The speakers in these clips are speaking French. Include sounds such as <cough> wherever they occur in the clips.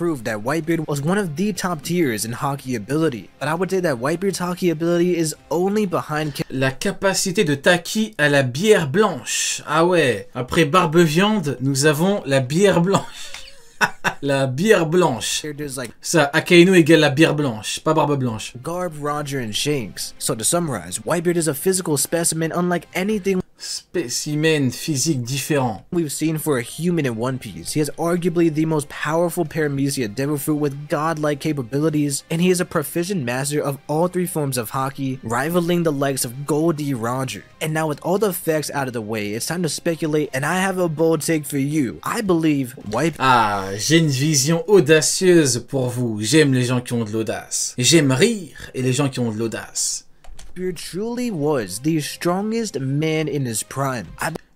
proved that Whitebeard was one of the top tiers in hockey ability. But I would say that Whitebeard's hockey ability is only behind... La capacité de Taki à la bière blanche. Ah ouais, après barbe viande, nous avons la bière blanche. <laughs> la bière blanche. Ça, Akainu égale la bière blanche, pas barbe blanche. Garb, Roger, and Shanks. So to summarize, Whitebeard is a physical specimen unlike anything specimen physique différent. We've seen for a human in One Piece, he has arguably the most powerful Paramecia Devil Fruit with godlike capabilities, and he is a proficient master of all three forms of hockey, rivaling the likes of Goldie Roger. And now with all the facts out of the way, it's time to speculate, and I have a bold take for you. I believe White- Ah, j'ai une vision audacieuse pour vous. J'aime les gens qui ont de l'audace. J'aime rire et les gens qui ont de l'audace. was strongest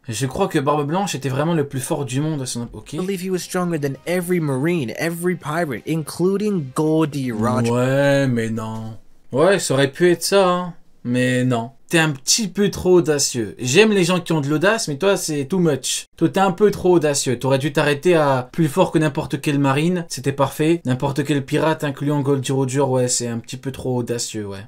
Je crois que Barbe Blanche était vraiment le plus fort du monde à son époque. he was stronger than every marine, every pirate, including Roger. Ouais, mais non. Ouais, ça aurait pu être ça, hein. Mais non. T'es un petit peu trop audacieux. J'aime les gens qui ont de l'audace, mais toi, c'est too much. Toi, t'es un peu trop audacieux. T'aurais dû t'arrêter à plus fort que n'importe quelle marine. C'était parfait. N'importe quel pirate, incluant Goldie Roger, ouais, c'est un petit peu trop audacieux, ouais.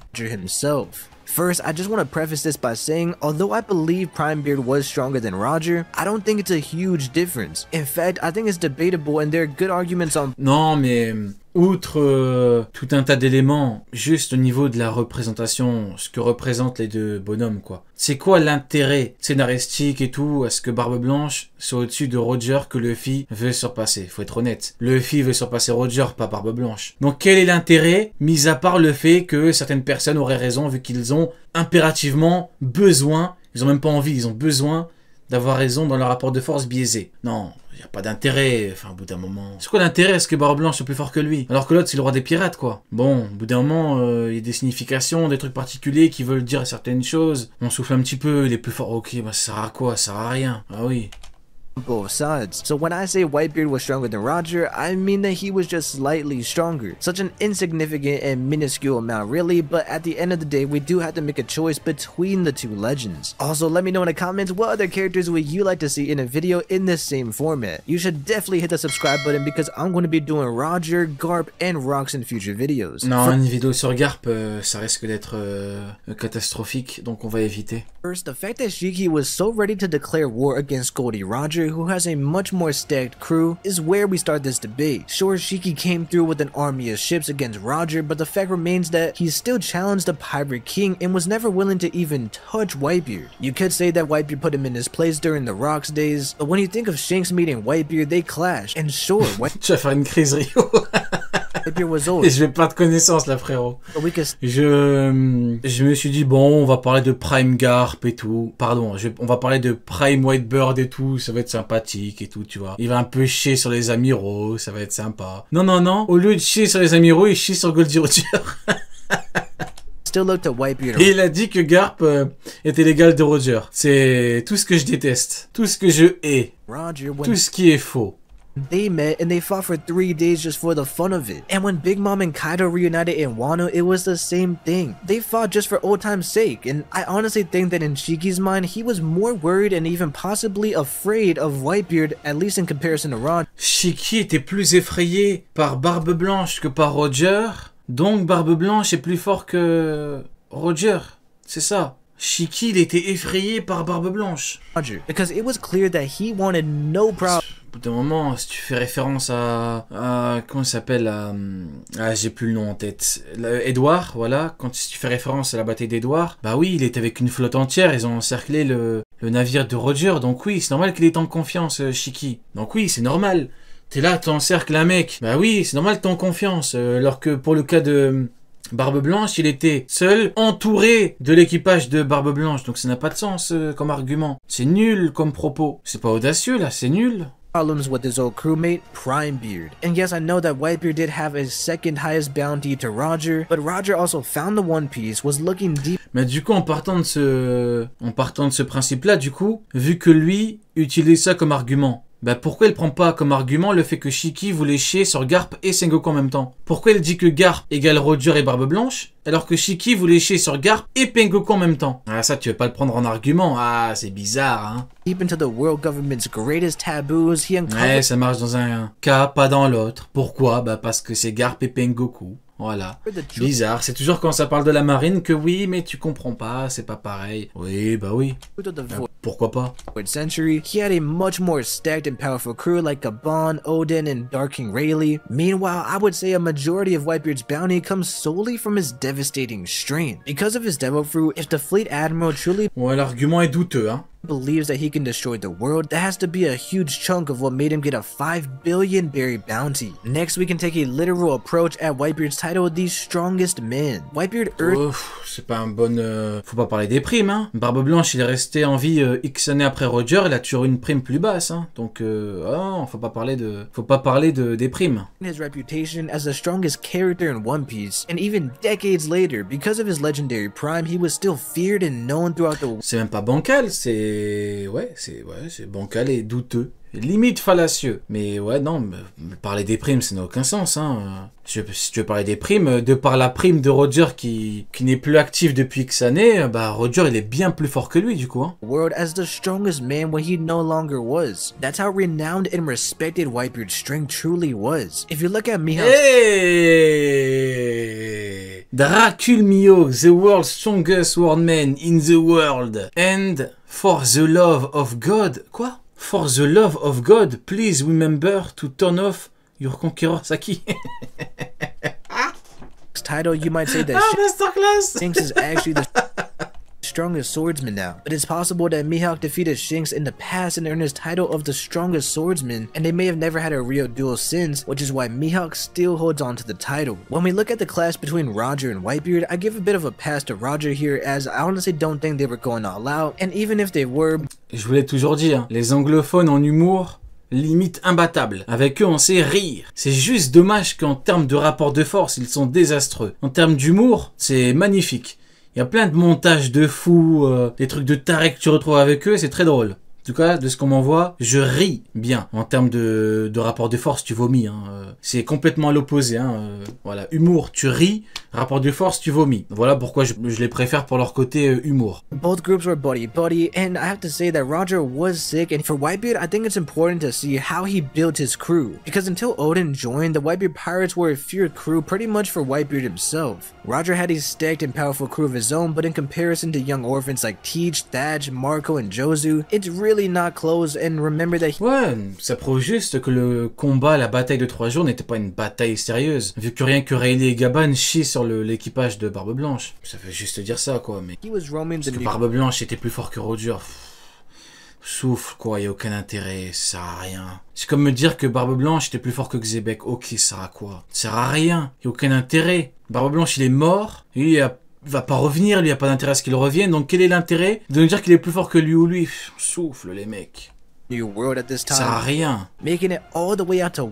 First, I just want to preface this by saying, although I believe Primebeard was stronger than Roger, I don't think it's a huge difference. In fact, I think it's debatable and there are good arguments on... Non, mais outre euh, tout un tas d'éléments, juste au niveau de la représentation, ce que représentent les deux bonhommes, quoi. C'est quoi l'intérêt scénaristique et tout à ce que Barbe Blanche soit au-dessus de Roger que Luffy veut surpasser Faut être honnête. Luffy veut surpasser Roger, pas Barbe Blanche. Donc quel est l'intérêt, mis à part le fait que certaines personnes auraient raison vu qu'ils ont impérativement besoin, ils ont même pas envie, ils ont besoin d'avoir raison dans le rapport de force biaisé. Non, il a pas d'intérêt, enfin, au bout d'un moment. C'est quoi l'intérêt Est-ce que Barbe Blanche soit plus fort que lui Alors que l'autre, c'est le roi des pirates, quoi. Bon, au bout d'un moment, euh, il y a des significations, des trucs particuliers qui veulent dire certaines choses. On souffle un petit peu, il est plus fort, ok, bah ça sert à quoi Ça sert à rien. Ah oui. both sides. So when I say Whitebeard was stronger than Roger, I mean that he was just slightly stronger. Such an insignificant and minuscule amount really, but at the end of the day, we do have to make a choice between the two legends. Also, let me know in the comments what other characters would you like to see in a video in this same format. You should definitely hit the subscribe button because I'm going to be doing Roger, Garp, and Rox in future videos. Non, une vidéo sur Garp, euh, ça risque d'être euh, catastrophique, donc on va éviter. First, the fact that Shiki was so ready to declare war against Goldie Roger who has a much more stacked crew, is where we start this debate. Sure, Shiki came through with an army of ships against Roger, but the fact remains that he still challenged the Pirate King and was never willing to even touch Whitebeard. You could say that Whitebeard put him in his place during the Rock's days, but when you think of Shanks meeting Whitebeard, they clash, and sure, <laughs> Whitebeard... <laughs> Et je vais pas de connaissances là, frérot. Oh, je, euh, je me suis dit, bon, on va parler de Prime Garp et tout. Pardon, on va parler de Prime Whitebird et tout. Ça va être sympathique et tout, tu vois. Il va un peu chier sur les amiraux. Ça va être sympa. Non, non, non. Au lieu de chier sur les amiraux, il chie sur Goldie Roger. <laughs> Et il a dit que Garp euh, était l'égal de Roger. C'est tout ce que je déteste, tout ce que je hais, tout ce qui est faux. They met and they fought for three days just for the fun of it. And when Big Mom and Kaido reunited in Wano, it was the same thing. They fought just for old time's sake, and I honestly think that in Shiki's mind, he was more worried and even possibly afraid of Whitebeard, at least in comparison to Ron. Shiki était plus effrayé par Barbe Blanche que par Roger, donc Barbe Blanche est plus fort que Roger, c'est ça. Shiki, il était effrayé par Barbe Blanche. Because it was clear that he wanted no problem. bout d'un moment, si tu fais référence à, à comment il s'appelle, Ah, j'ai plus le nom en tête, Edouard, voilà, quand tu fais référence à la bataille d'Edouard, bah oui, il est avec une flotte entière, ils ont encerclé le, navire de Roger, donc oui, c'est normal qu'il est en confiance, euh, Chiki. Donc oui, c'est normal. T'es là, t'encercles un mec. Bah oui, c'est normal, t'es en confiance. Euh, alors que pour le cas de mm, Barbe Blanche, il était seul, entouré de l'équipage de Barbe Blanche. Donc ça n'a pas de sens euh, comme argument. C'est nul comme propos. C'est pas audacieux là, c'est nul problems with his old crewmate, Primebeard. And yes, I know that Whitebeard did have his second highest bounty to Roger, but Roger also found the One Piece, was looking deep. Mais du coup, en partant de ce, en partant de ce principe-là, du coup, vu que lui utilise ça comme argument, bah pourquoi elle prend pas comme argument le fait que Shiki voulait chier sur Garp et Sengoku en même temps Pourquoi elle dit que Garp égale Roger et Barbe Blanche alors que Shiki voulait chier sur Garp et Pengoku en même temps Ah ça tu veux pas le prendre en argument, ah c'est bizarre hein Ouais ça marche dans un cas, pas dans l'autre. Pourquoi Bah parce que c'est Garp et Pengoku. Voilà. Bizarre. C'est toujours quand ça parle de la marine que oui, mais tu comprends pas, c'est pas pareil. Oui, bah oui. pourquoi pas? century, he had a much more stacked and powerful crew like Gabon, Odin, and Dark King Rayleigh. Meanwhile, I would say a majority of Whitebeard's bounty comes solely from his devastating strength. Because of his demo fruit, if the fleet admiral truly... Ouais, l'argument est douteux, hein believes that he can destroy the world, that has to be a huge chunk of what made him get a 5 billion berry bounty. Next, we can take a literal approach at Whitebeard's title, The Strongest Men. Whitebeard Earth... c'est pas un bon... Euh... Faut pas parler des primes, hein. Barbe Blanche, il est resté en vie euh, X années après Roger, il a toujours une prime plus basse, hein. Donc, euh... Oh, faut pas parler de... Faut pas parler de... des primes. His reputation as the strongest character in One Piece, and even decades later, because of his legendary prime, he was still feared and known throughout the... C'est même pas bancal, c'est c'est ouais, c'est ouais, c'est bancal et douteux, limite fallacieux. Mais ouais, non, mais parler des primes, ça n'a aucun sens. Hein. Si, tu veux parler des primes, euh, de par la prime de Roger qui, qui n'est plus actif depuis que euh, ça bah Roger il est bien plus fort que lui du coup. Hein. World as the strongest man when he no longer was. That's how renowned and respected Whitebeard's strength truly was. If you look at me, hey Draculmio, the world's strongest man in the world. And for the love of God, quoi For the love of God, please remember to turn off your Conqueror Saki. <laughs> title, you might say that oh, masterclass. Shinx is actually the <laughs> strongest swordsman now, but it's possible that Mihawk defeated Shinx in the past and earned his title of the strongest swordsman, and they may have never had a real duel since, which is why Mihawk still holds on to the title. When we look at the clash between Roger and Whitebeard, I give a bit of a pass to Roger here as I honestly don't think they were going all out, and even if they were... Je voulais toujours dire, hein. les anglophones en humour, limite imbattable. Avec eux, on sait rire. C'est juste dommage qu'en termes de rapport de force, ils sont désastreux. En termes d'humour, c'est magnifique. Il y a plein de montages de fous, euh, des trucs de tarés que tu retrouves avec eux, c'est très drôle tout cas, de ce qu'on m'envoie, je ris bien en termes de, rapport de force, tu vomis. Hein, euh, c'est complètement à l'opposé. Hein, euh, voilà, humour, tu ris, rapport de force, tu vomis. Voilà pourquoi je, les préfère pour leur côté euh, humour. Both groups were buddy buddy, and I have to say that Roger was sick, and for Whitebeard, I think it's important to see how he built his crew. Because until Odin joined, the Whitebeard pirates were a feared crew pretty much for Whitebeard himself. Roger had a stacked and powerful crew of his own, but in comparison to young orphans like Teach, Thatch, Marco, and Jozu, it's really close Ouais, ça prouve juste que le combat, la bataille de trois jours n'était pas une bataille sérieuse, vu que rien que Rayleigh et Gaban chient sur l'équipage de Barbe Blanche. Ça veut juste dire ça, quoi, mais... que Barbe Blanche était plus fort que Roger. Souffle, quoi, y a aucun intérêt, ça sert à rien. C'est comme me dire que Barbe Blanche était plus fort que Xebec. Ok, ça sert à quoi Ça sert à rien, y aucun intérêt. Barbe Blanche, il est mort, il y a va pas revenir, lui, il a pas d'intérêt à ce qu'il revienne, donc quel est l'intérêt de nous dire qu'il est plus fort que lui ou lui Souffle, les mecs. Ça sert à rien. Making it all the way out to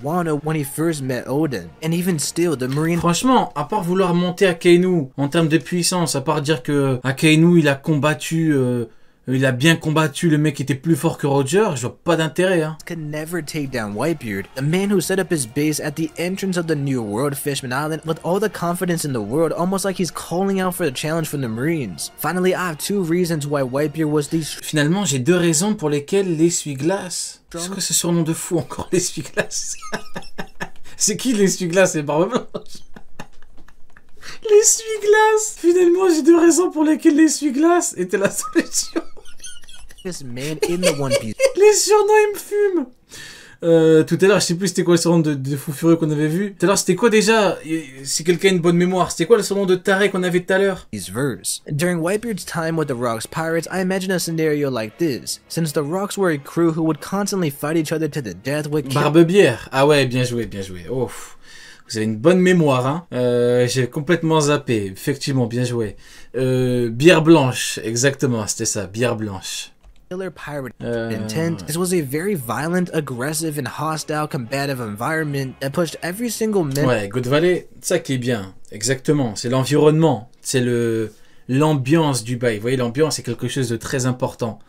met Odin. And even still, the Marine. Franchement, à part vouloir monter à Kainu en termes de puissance, à part dire que à Kainu il a combattu euh, euh, il a bien combattu, le mec qui était plus fort que Roger, je vois pas d'intérêt. Hein. Could never take down Whitebeard, the man who set up his base at the entrance of the new world, Fishman Island, with all the confidence in the world, almost like he's calling out for the challenge from the Marines. Finally, I have two reasons why Whitebeard was these. Finalement, j'ai deux raisons pour lesquelles l'essuie-glace... C'est quoi ce surnom de fou encore, <laughs> l'essuie-glace <laughs> C'est qui l'essuie-glace et Barbe Blanche <laughs> L'essuie-glace Finalement, j'ai deux raisons pour lesquelles l'essuie-glace était la solution. <laughs> Les surnoms, ils me fument euh, tout à l'heure, je sais plus c'était quoi le surnom de, de Fou Furieux qu'on avait vu. Tout à l'heure, c'était quoi déjà Si quelqu'un a une bonne mémoire, c'était quoi le surnom de taré qu'on avait tout à l'heure Barbe bière. Ah ouais, bien joué, bien joué. Oh, vous avez une bonne mémoire, hein euh, J'ai complètement zappé. Effectivement, bien joué. Euh, bière blanche, exactement, c'était ça, bière blanche pirate violent, hostile Ouais, Good Valley, ça qui est bien, exactement. C'est l'environnement, c'est le l'ambiance du bail. Vous voyez, l'ambiance est quelque chose de très important.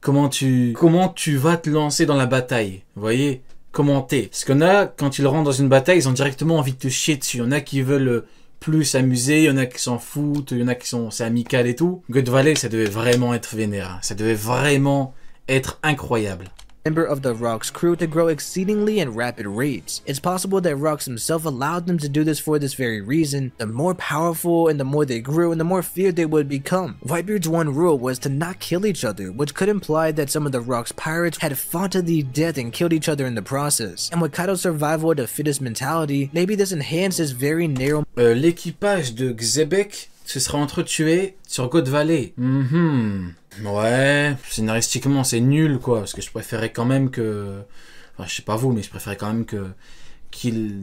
Comment tu comment tu vas te lancer dans la bataille, vous voyez, commenter. Parce qu'on a quand ils rentrent dans une bataille, ils ont directement envie de te chier dessus. Il y en a qui veulent plus amusé, il y en a qui s'en foutent, il y en a qui sont, c'est amical et tout. God Valley, ça devait vraiment être vénère, hein. ça devait vraiment être incroyable. member of the Rock's crew to grow exceedingly in rapid rates. It's possible that Rox himself allowed them to do this for this very reason. The more powerful and the more they grew and the more feared they would become. Whitebeard's one rule was to not kill each other, which could imply that some of the Rock's pirates had fought to the death and killed each other in the process. And with Kaido's survival of the fittest mentality, maybe this enhanced his very narrow... Euh, L'équipage de Xebek se sera entretué sur God Valley. Mm -hmm. Ouais, scénaristiquement c'est nul quoi, parce que je préférais quand même que, enfin je sais pas vous, mais je préférais quand même que qu'ils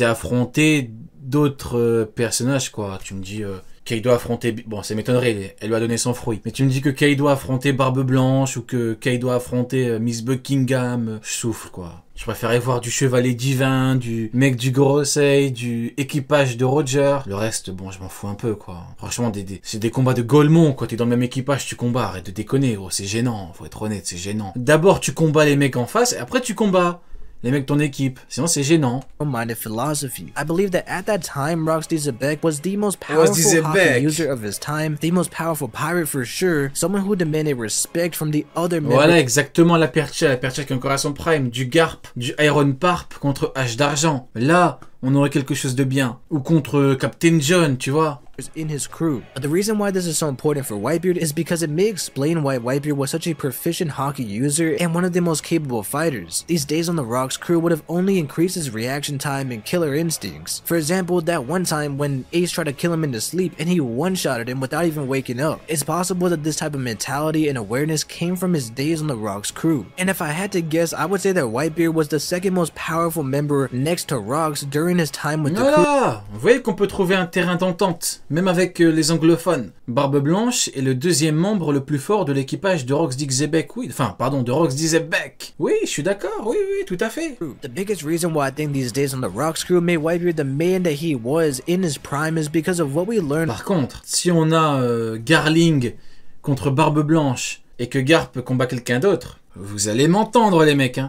aient affronté d'autres euh, personnages quoi. Tu me dis euh, Kay doit affronter... Bon, ça m'étonnerait, elle lui a donné son fruit. Mais tu me dis que Kay doit affronter Barbe Blanche ou que Kay doit affronter euh, Miss Buckingham, euh, je souffle, quoi. Je préférais voir du Chevalier Divin, du mec du Grosseil, du équipage de Roger. Le reste, bon, je m'en fous un peu, quoi. Franchement, c'est des combats de Golemon. quoi. t'es dans le même équipage, tu combats. Arrête de déconner, gros. C'est gênant. Faut être honnête, c'est gênant. D'abord, tu combats les mecs en face, et après, tu combats les mecs de ton équipe, sinon c'est gênant. Oh Minded philosophy. I believe that at that time, Roxy Zebek was the most powerful user of his time, the most powerful pirate for sure, someone who demanded respect from the other men. Voilà exactement la percha, la percha qui est encore à son prime, du Garp, du Iron Parp contre H d'argent. Là, on aurait quelque chose de bien. Ou contre Captain John, tu vois. in his crew. But the reason why this is so important for Whitebeard is because it may explain why Whitebeard was such a proficient hockey user and one of the most capable fighters. These days on the Rock's crew would have only increased his reaction time and killer instincts. For example, that one time when Ace tried to kill him into sleep and he one-shotted him without even waking up. It's possible that this type of mentality and awareness came from his days on the Rock's crew. And if I had to guess, I would say that Whitebeard was the second most powerful member next to Rocks during his time with the crew. Ah, vous voyez qu'on peut trouver un terrain d'entente. même avec euh, les anglophones. Barbe Blanche est le deuxième membre le plus fort de l'équipage de Rox Dix-Zébec. oui, enfin, pardon, de Rox zebec Oui, je suis d'accord, oui, oui, tout à fait. The biggest reason why I think these days on the crew the man that he was in his prime is because of what we learned. Par contre, si on a euh, Garling contre Barbe Blanche et que Garp combat quelqu'un d'autre, vous allez m'entendre les mecs,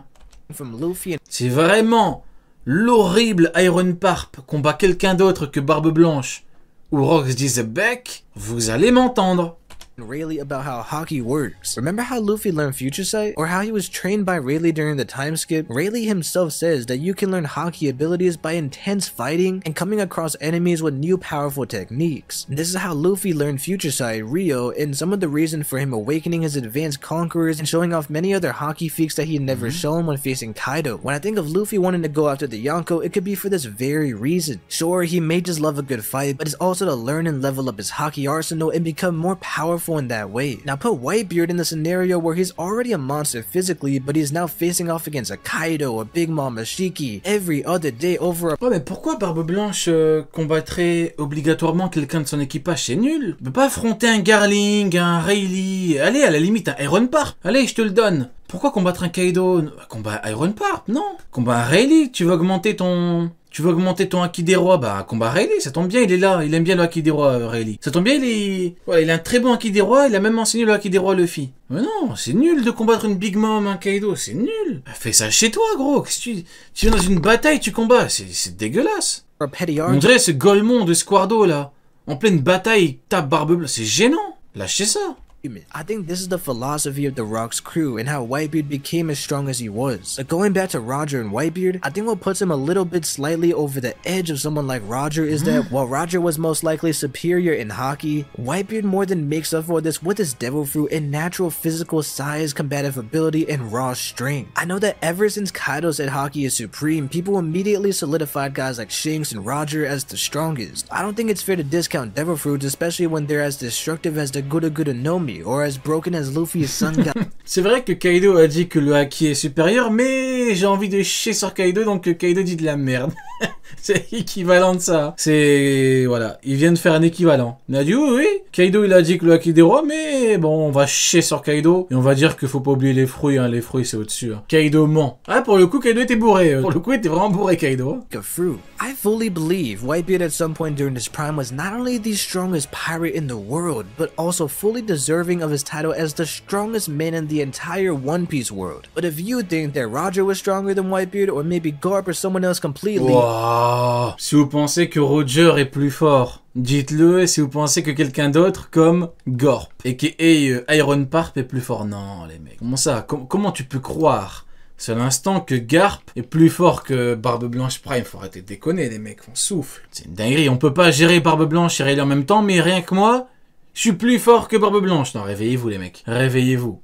C'est hein. vraiment l'horrible Iron Parp combat quelqu'un d'autre que Barbe Blanche ou Rox disait Beck, vous allez m'entendre. Rayleigh about how hockey works. Remember how Luffy learned Future Sight? Or how he was trained by Rayleigh during the time skip? Rayleigh himself says that you can learn hockey abilities by intense fighting and coming across enemies with new powerful techniques. This is how Luffy learned Future Sight, Rio, and some of the reason for him awakening his advanced conquerors and showing off many other hockey feats that he had never mm-hmm. shown when facing Kaido. When I think of Luffy wanting to go after the Yonko, it could be for this very reason. Sure, he may just love a good fight, but it's also to learn and level up his hockey arsenal and become more powerful mais pourquoi Barbe Blanche euh, combattrait obligatoirement quelqu'un de son équipage C'est nul Ne pas affronter un Garling, un Rayleigh, allez à la limite un Iron Park Allez je te le donne pourquoi combattre un Kaido Combat Iron Park, non Combat Rayleigh, tu veux augmenter ton... Tu veux augmenter ton acquis des rois Bah, combat Rayleigh, ça tombe bien, il est là. Il aime bien le acquis des rois, euh, Rayleigh. Ça tombe bien, il est... Ouais, il a un très bon acquis des rois. Il a même enseigné le Haki des rois, Luffy. Mais non, c'est nul de combattre une Big Mom, un Kaido. C'est nul. Bah, fais ça chez toi, gros. Que tu... tu viens dans une bataille, tu combats. C'est dégueulasse. On dirait ce Golemon de Squardo, là. En pleine bataille, tape barbe C'est gênant. Lâchez ça. human. I think this is the philosophy of The Rock's crew and how Whitebeard became as strong as he was. But going back to Roger and Whitebeard, I think what puts him a little bit slightly over the edge of someone like Roger is that mm-hmm. while Roger was most likely superior in hockey, Whitebeard more than makes up for this with his devil fruit and natural physical size, combative ability, and raw strength. I know that ever since Kaido said hockey is supreme, people immediately solidified guys like Shanks and Roger as the strongest. I don't think it's fair to discount devil fruits, especially when they're as destructive as the Guda Guda Nomi or as broken as <laughs> C'est vrai que Kaido a dit que le haki est supérieur, mais j'ai envie de chier sur Kaido, donc Kaido dit de la merde. <laughs> <laughs> c'est équivalent de ça. C'est. Voilà. Ils viennent faire un équivalent. On oui, Kaido, il a dit que le Haki des rois, mais bon, on va chier sur Kaido. Et on va dire qu'il faut pas oublier les fruits. Hein. Les fruits, c'est au-dessus. Hein. Kaido ment. Ah, pour le coup, Kaido était bourré. Euh, pour le coup, il était vraiment bourré, Kaido. Hein. I fully believe Whitebeard at some point during his prime was not only the strongest pirate in the world, but also fully deserving of his title as the strongest man in the entire One Piece world. But if you think that Roger was stronger than Whitebeard, or maybe Garp or someone else completely. Oh. si vous pensez que Roger est plus fort, dites-le. Et si vous pensez que quelqu'un d'autre, comme Gorp, et que Hey euh, Iron Parp, est plus fort. Non, les mecs. Comment ça Comment tu peux croire c'est l'instant que Garp est plus fort que Barbe Blanche Prime. Faut arrêter de déconner, les mecs, on souffle. C'est une dinguerie, on peut pas gérer Barbe Blanche et Rayleigh en même temps, mais rien que moi, je suis plus fort que Barbe Blanche. Non, réveillez-vous, les mecs, réveillez-vous.